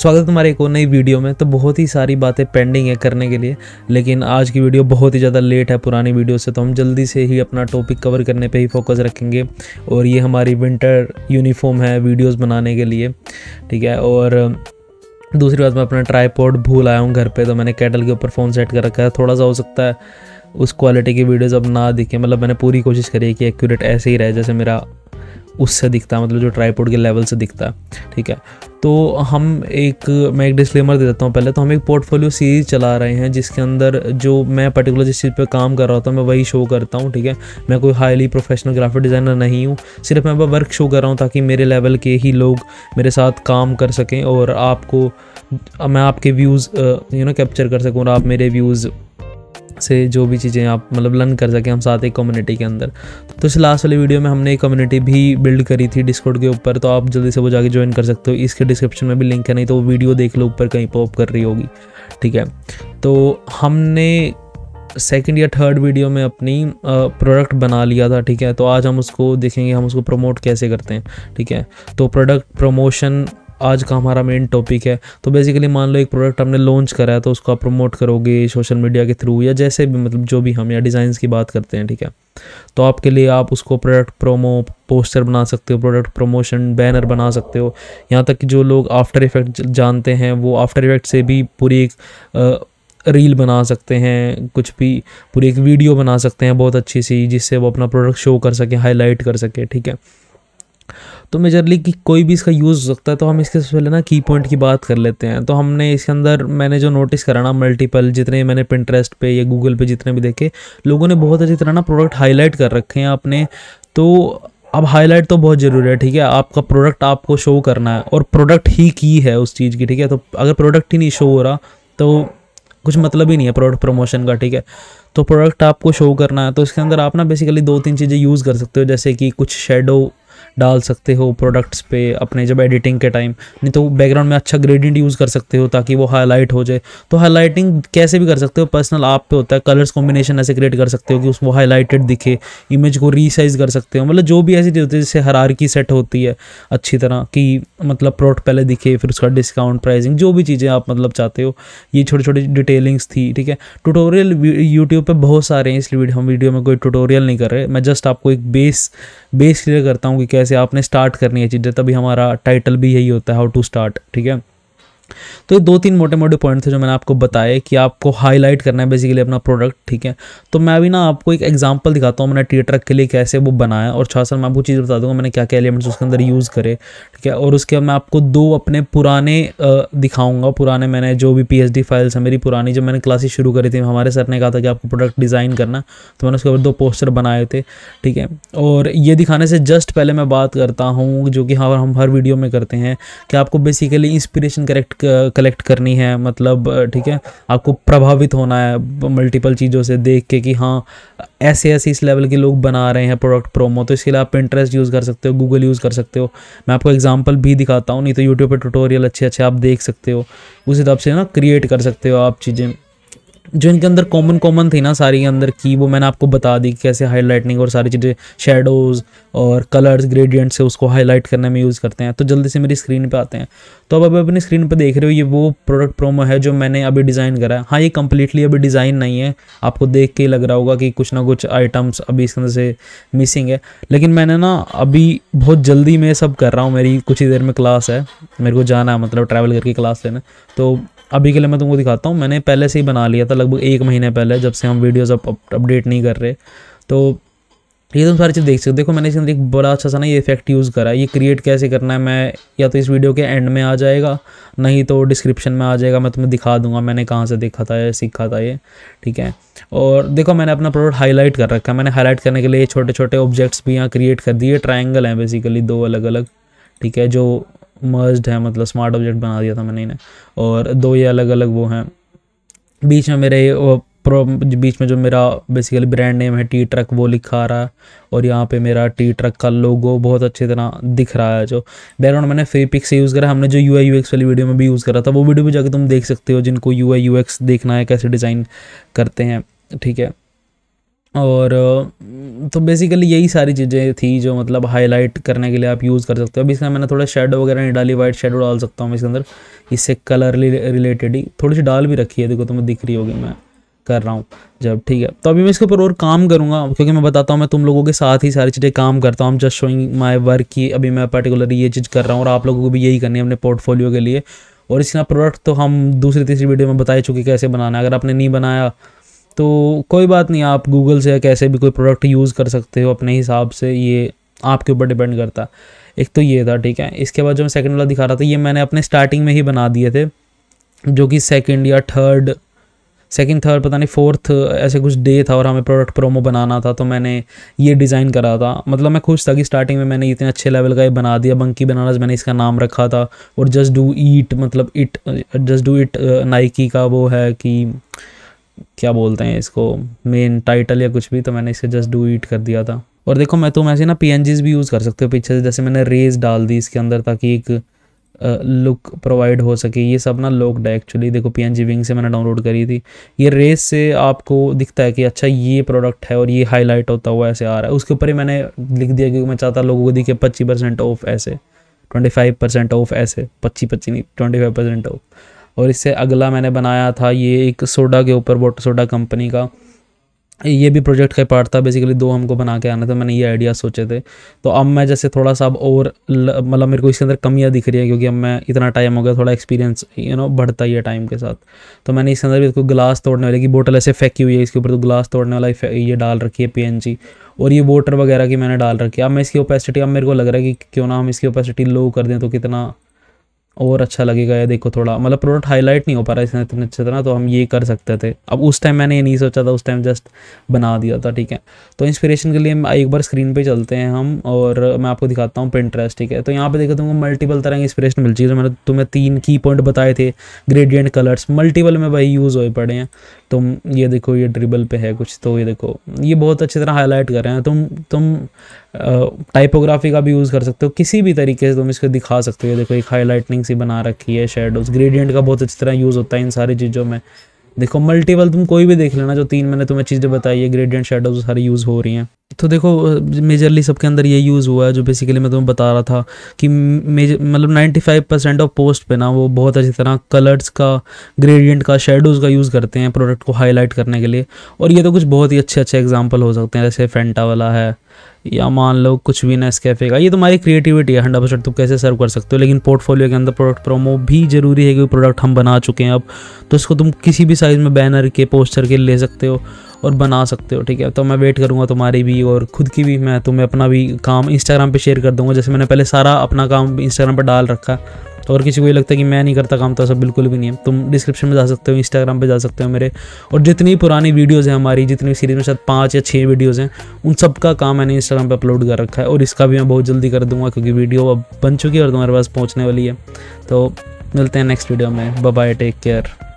स्वागत तुम्हारे एक और नई वीडियो में तो बहुत ही सारी बातें पेंडिंग है करने के लिए लेकिन आज की वीडियो बहुत ही ज़्यादा लेट है पुरानी वीडियो से तो हम जल्दी से ही अपना टॉपिक कवर करने पे ही फोकस रखेंगे और ये हमारी विंटर यूनिफॉर्म है वीडियोस बनाने के लिए ठीक है और दूसरी बात मैं अपना ट्राईपोर्ड भूल आया हूँ घर पर तो मैंने कैटल के ऊपर फ़ोन सेट कर रखा है थोड़ा सा हो सकता है उस क्वालिटी की वीडियोज़ अब ना दिखें मतलब मैंने पूरी कोशिश करी है कि एक्यूरेट ऐसे ही रहे जैसे मेरा उससे दिखता मतलब जो ट्राईपोर्ट के लेवल से दिखता ठीक है तो हम एक मैं एक डिस्क्लेमर दे देता हूँ पहले तो हम एक पोर्टफोलियो सीरीज चला रहे हैं जिसके अंदर जो मैं पर्टिकुलर जिस चीज़ पर काम कर रहा होता हूँ मैं वही शो करता हूँ ठीक है मैं कोई हाईली प्रोफेशनल ग्राफिक डिज़ाइनर नहीं हूँ सिर्फ मैं वर्क शो कर रहा हूँ ताकि मेरे लेवल के ही लोग मेरे साथ काम कर सकें और आपको मैं आपके व्यूज़ यू नो कैप्चर कर सकूँ और आप मेरे व्यूज़ से जो भी चीज़ें आप मतलब लर्न कर सकें हम साथ एक कम्युनिटी के अंदर तो इस लास्ट वाली वीडियो में हमने एक कम्युनिटी भी बिल्ड करी थी डिस्कॉर्ड के ऊपर तो आप जल्दी से वो जाके ज्वाइन कर सकते हो इसके डिस्क्रिप्शन में भी लिंक है नहीं तो वो वीडियो देख लो ऊपर कहीं पॉप कर रही होगी ठीक है तो हमने सेकेंड या थर्ड वीडियो में अपनी प्रोडक्ट बना लिया था ठीक है तो आज हम उसको देखेंगे हम उसको प्रमोट कैसे करते हैं ठीक है तो प्रोडक्ट प्रमोशन आज का हमारा मेन टॉपिक है तो बेसिकली मान लो एक प्रोडक्ट हमने लॉन्च करा है तो उसको आप प्रमोट करोगे सोशल मीडिया के थ्रू या जैसे भी मतलब जो भी हम या डिज़ाइंस की बात करते हैं ठीक है तो आपके लिए आप उसको प्रोडक्ट प्रोमो पोस्टर बना सकते हो प्रोडक्ट प्रमोशन बैनर बना सकते हो यहाँ तक कि जो लोग आफ्टर इफ़ेक्ट जानते हैं वो आफ्टर इफ़ेक्ट से भी पूरी एक रील बना सकते हैं कुछ भी पूरी एक वीडियो बना सकते हैं बहुत अच्छी सी जिससे वो अपना प्रोडक्ट शो कर सके हाईलाइट कर सके ठीक है तो मेजरली कि कोई भी इसका यूज़ हो सकता है तो हम इसके सबसे पहले ना की पॉइंट की बात कर लेते हैं तो हमने इसके अंदर मैंने जो नोटिस करा ना मल्टीपल जितने मैंने पिंटरेस्ट पे या गूगल पे जितने भी देखे लोगों ने बहुत अच्छी तरह ना प्रोडक्ट हाईलाइट कर रखे हैं अपने तो अब हाईलाइट तो बहुत ज़रूरी है ठीक है आपका प्रोडक्ट आपको शो करना है और प्रोडक्ट ही की है उस चीज़ की ठीक है तो अगर प्रोडक्ट ही नहीं शो हो रहा तो कुछ मतलब ही नहीं है प्रोडक्ट प्रमोशन का ठीक है तो प्रोडक्ट आपको शो करना है तो इसके अंदर आप ना बेसिकली दो तीन चीज़ें यूज़ कर सकते हो जैसे कि कुछ शेडो डाल सकते हो प्रोडक्ट्स पे अपने जब एडिटिंग के टाइम नहीं तो बैकग्राउंड में अच्छा ग्रेडियंट यूज़ कर सकते हो ताकि वो हाईलाइट हो जाए तो हाईलाइटिंग कैसे भी कर सकते हो पर्सनल आप पे होता है कलर्स कॉम्बिनेशन ऐसे क्रिएट कर सकते हो कि उसको हाईलाइटेड दिखे इमेज को रीसाइज कर सकते हो मतलब जो भी ऐसी चीज़ होती है जैसे हरार की सेट होती है अच्छी तरह कि मतलब प्रोडक्ट पहले दिखे फिर उसका डिस्काउंट प्राइसिंग जो भी चीज़ें आप मतलब चाहते हो ये छोटी छोटी डिटेलिंग्स थी ठीक है टूटोरियल यूट्यूब पर बहुत सारे हैं इसलिए हम वीडियो में कोई ट्यूटोरियल नहीं कर रहे मैं जस्ट आपको एक बेस बेस क्लियर करता हूँ कि कैसे कैसे आपने स्टार्ट करनी है चीज़ें तभी हमारा टाइटल भी यही होता है हाउ टू स्टार्ट ठीक है तो ये दो तीन मोटे मोटे पॉइंट थे जो मैंने आपको बताए कि आपको हाईलाइट करना है बेसिकली अपना प्रोडक्ट ठीक है तो मैं अभी ना आपको एक एग्जांपल दिखाता हूँ मैंने टी ट्रक के लिए कैसे वो बनाया और सर मैं आपको चीज़ बता दूंगा मैंने क्या क्या एलिमेंट्स उसके अंदर यूज़ करे ठीक है और उसके बाद मैं आपको दो अपने पुराने दिखाऊँगा पुराने मैंने जो भी पी फाइल्स हैं मेरी पुरानी जब मैंने क्लासेस शुरू करी थी हमारे सर ने कहा था कि आपको प्रोडक्ट डिज़ाइन करना तो मैंने उसके ऊपर दो पोस्टर बनाए थे ठीक है और ये दिखाने से जस्ट पहले मैं बात करता हूँ जो कि हाँ हम हर वीडियो में करते हैं कि आपको बेसिकली इंस्पिरेशन करेक्ट कलेक्ट करनी है मतलब ठीक है आपको प्रभावित होना है मल्टीपल चीज़ों से देख के कि हाँ ऐसे ऐसे इस लेवल के लोग बना रहे हैं प्रोडक्ट प्रोमो तो इसके लिए आप इंटरेस्ट यूज़ कर सकते हो गूगल यूज़ कर सकते हो मैं आपको एग्जाम्पल भी दिखाता हूँ नहीं तो यूट्यूब पर ट्यूटोरियल अच्छे अच्छे आप देख सकते हो उस हिसाब से ना क्रिएट कर सकते हो आप चीज़ें जो इनके अंदर कॉमन कॉमन थी ना सारी के अंदर की वो मैंने आपको बता दी कैसे हाईलाइटिंग और सारी चीज़ें शेडोज़ और कलर्स ग्रेडियंट से उसको हाईलाइट करने में यूज़ करते हैं तो जल्दी से मेरी स्क्रीन पे आते हैं तो अब अभी अपनी स्क्रीन पे देख रहे हो ये वो प्रोडक्ट प्रोमो है जो मैंने अभी डिज़ाइन करा है हाँ ये कम्प्लीटली अभी डिज़ाइन नहीं है आपको देख के लग रहा होगा कि कुछ ना कुछ आइटम्स अभी इसके अंदर से मिसिंग है लेकिन मैंने ना अभी बहुत जल्दी मैं सब कर रहा हूँ मेरी कुछ ही देर में क्लास है मेरे को जाना है मतलब ट्रैवल करके क्लास लेना तो अभी के लिए मैं तुमको दिखाता हूँ मैंने पहले से ही बना लिया था लगभग एक महीने पहले जब से हम वीडियोज़ अप, अपडेट नहीं कर रहे तो ये तुम सारी चीज़ देख सकते हो देखो मैंने इसके अंदर एक बड़ा अच्छा सा ना ये इफेक्ट यूज़ करा है ये क्रिएट कैसे करना है मैं या तो इस वीडियो के एंड में आ जाएगा नहीं तो डिस्क्रिप्शन में आ जाएगा मैं तुम्हें दिखा दूंगा मैंने कहाँ से देखा था या सीखा था ये ठीक है और देखो मैंने अपना प्रोडक्ट हाईलाइट कर रखा है मैंने हाईलाइट करने के लिए छोटे छोटे ऑब्जेक्ट्स भी यहाँ क्रिएट कर दिए ट्राइंगल हैं बेसिकली दो अलग अलग ठीक है जो मर्ज्ड है मतलब स्मार्ट ऑब्जेक्ट बना दिया था मैंने इन्हें और दो ये अलग अलग वो हैं बीच में मेरे प्रो बीच में जो मेरा बेसिकली ब्रांड नेम है टी ट्रक वो लिखा आ रहा है और यहाँ पे मेरा टी ट्रक का लोगो बहुत अच्छी तरह दिख रहा है जो बैकग्राउंड मैंने फ्री पिक्स यूज़ करा हमने जो यू आई यू एक्स वाली वीडियो में भी यूज़ करा था वो वीडियो भी जाकर तुम देख सकते हो जिनको यू आई यू एक्स देखना है कैसे डिज़ाइन करते हैं ठीक है और तो बेसिकली यही सारी चीज़ें थी जो मतलब हाईलाइट करने के लिए आप यूज़ कर सकते हो अभी इसमें मैंने थोड़ा शेडो वगैरह नहीं डाली वाइट शेडो डाल सकता हूँ इसके अंदर इससे कलर रिलेटेड ही थोड़ी सी डाल भी रखी है देखो तुम्हें तो दिख रही होगी मैं कर रहा हूँ जब ठीक है तो अभी मैं इसके ऊपर और काम करूँगा क्योंकि मैं बताता हूँ मैं तुम लोगों के साथ ही सारी चीज़ें काम करता हूँ जस्ट शोइंग माई वर्क की अभी मैं पर्टिकुलरली ये चीज़ कर रहा हूँ और आप लोगों को भी यही करनी है अपने पोर्टफोलियो के लिए और इसका प्रोडक्ट तो हम दूसरी तीसरी वीडियो में बताए चुके कैसे बनाना है अगर आपने नहीं बनाया तो कोई बात नहीं आप गूगल से या कैसे भी कोई प्रोडक्ट यूज़ कर सकते हो अपने हिसाब से ये आपके ऊपर डिपेंड करता एक तो ये था ठीक है इसके बाद जो मैं सेकेंड वाला दिखा रहा था ये मैंने अपने स्टार्टिंग में ही बना दिए थे जो कि सेकेंड या थर्ड सेकेंड थर्ड पता नहीं फोर्थ ऐसे कुछ डे था और हमें प्रोडक्ट प्रोमो बनाना था तो मैंने ये डिज़ाइन करा था मतलब मैं खुश था कि स्टार्टिंग में मैंने इतने अच्छे लेवल का ये बना दिया बंकी बनाना मैंने इसका नाम रखा था और जस्ट डू ईट मतलब it just do it Nike का वो है कि क्या बोलते हैं इसको मेन टाइटल या कुछ भी तो मैंने इसे जस्ट डू इट कर दिया था और देखो मैं तुम ऐसे ना पी भी यूज़ कर सकते हो पीछे से जैसे मैंने रेज डाल दी इसके अंदर ताकि एक लुक प्रोवाइड हो सके ये सब ना लोग है एक्चुअली देखो पी एन जी विंग से मैंने डाउनलोड करी थी ये रेस से आपको दिखता है कि अच्छा ये प्रोडक्ट है और ये हाईलाइट होता हुआ ऐसे आ रहा है उसके ऊपर ही मैंने लिख दिया क्योंकि मैं चाहता लोगों को दिखे पच्चीस परसेंट ऑफ ऐसे ट्वेंटी फाइव परसेंट ऑफ ऐसे पच्चीस पच्चीस नहीं ट्वेंटी फाइव परसेंट ऑफ और इससे अगला मैंने बनाया था ये एक सोडा के ऊपर वोट सोडा कंपनी का ये भी प्रोजेक्ट का पार्ट था बेसिकली दो हमको बना के आना था मैंने ये आइडिया सोचे थे तो अब मैं जैसे थोड़ा सा अब और मतलब मेरे को इसके अंदर कमियां दिख रही है क्योंकि अब मैं इतना टाइम हो गया थोड़ा एक्सपीरियंस यू नो बढ़ता ही है टाइम के साथ तो मैंने इसके अंदर भी इसको ग्लास तोड़ने वाले की बोटल ऐसे फेंकी हुई है इसके ऊपर तो ग्लास तोड़ने वाला ये डाल रखी है पी और ये वोटर वगैरह की मैंने डाल रखी है अब मैं इसकी ओपेसिटी अब मेरे को लग रहा है कि क्यों ना हम इसकी ओपेसिटी लो कर दें तो कितना और अच्छा लगेगा या देखो थोड़ा मतलब प्रोडक्ट हाईलाइट नहीं हो पा रहा इसने इतने अच्छे तरह तो हम ये कर सकते थे अब उस टाइम मैंने ये नहीं सोचा था उस टाइम जस्ट बना दिया था ठीक है तो इंस्पिरेशन के लिए एक बार स्क्रीन पे चलते हैं हम और मैं आपको दिखाता हूँ प्रिंटरेस्ट ठीक है तो यहाँ पे देखो तुमको मल्टीपल तरह की इंस्परेशन मिल चाहिए मैंने तुम्हें तीन की पॉइंट बताए थे ग्रेडियंट कलर्स मल्टीपल में भाई यूज़ हो पड़े हैं तुम तो ये देखो ये ड्रिबल पे है कुछ तो ये देखो ये बहुत अच्छी तरह हाईलाइट कर रहे हैं तुम तुम टाइपोग्राफी का भी यूज़ कर सकते हो किसी भी तरीके से तुम इसको दिखा सकते हो देखो एक हाईलाइटनिंग सी बना रखी है शेडोज ग्रेडियंट का बहुत अच्छी तरह यूज़ होता है इन सारी चीज़ों में देखो मल्टीपल तुम कोई भी देख लेना जो तीन मैंने तुम्हें चीज़ें बताई है ग्रेडियंट शेडोज सारी यूज़ हो रही हैं तो देखो मेजरली सबके अंदर ये यूज़ हुआ है जो बेसिकली मैं तुम्हें बता रहा था कि मेजर मतलब 95 परसेंट ऑफ पोस्ट पे ना वो बहुत अच्छी तरह कलर्स का ग्रेडियंट का शेडोज़ का यूज़ करते हैं प्रोडक्ट को हाईलाइट करने के लिए और ये तो कुछ बहुत ही अच्छे अच्छे एग्जाम्पल हो सकते हैं जैसे फेंटा वाला है या मान लो कुछ भी ना कैफे का ये तुम्हारी क्रिएटिविटी है हंड्रेड परसेंट तुम कैसे सर्व कर सकते हो लेकिन पोर्टफोलियो के अंदर प्रोडक्ट प्रोमो भी जरूरी है कि प्रोडक्ट हम बना चुके हैं अब तो इसको तुम किसी भी साइज़ में बैनर के पोस्टर के ले सकते हो और बना सकते हो ठीक है तो मैं वेट करूँगा तुम्हारी भी और खुद की भी मैं तुम्हें अपना भी काम इंस्टाग्राम पर शेयर कर दूँगा जैसे मैंने पहले सारा अपना काम इंस्टाग्राम पर डाल रखा तो अगर किसी को ये लगता है कि मैं नहीं करता काम तो ऐसा बिल्कुल भी नहीं है तुम डिस्क्रिप्शन में जा सकते हो इंस्टाग्राम पर जा सकते हो मेरे और जितनी पुरानी वीडियोज़ हैं हमारी जितनी सीरीज़ में शायद पाँच या छः वीडियोज़ हैं उन सब का काम मैंने इंस्टाग्राम पर अपलोड कर रखा है और इसका भी मैं बहुत जल्दी कर दूँगा क्योंकि वीडियो अब बन चुकी है और तुम्हारे पास पहुँचने वाली है तो मिलते हैं नेक्स्ट वीडियो में बाय टेक केयर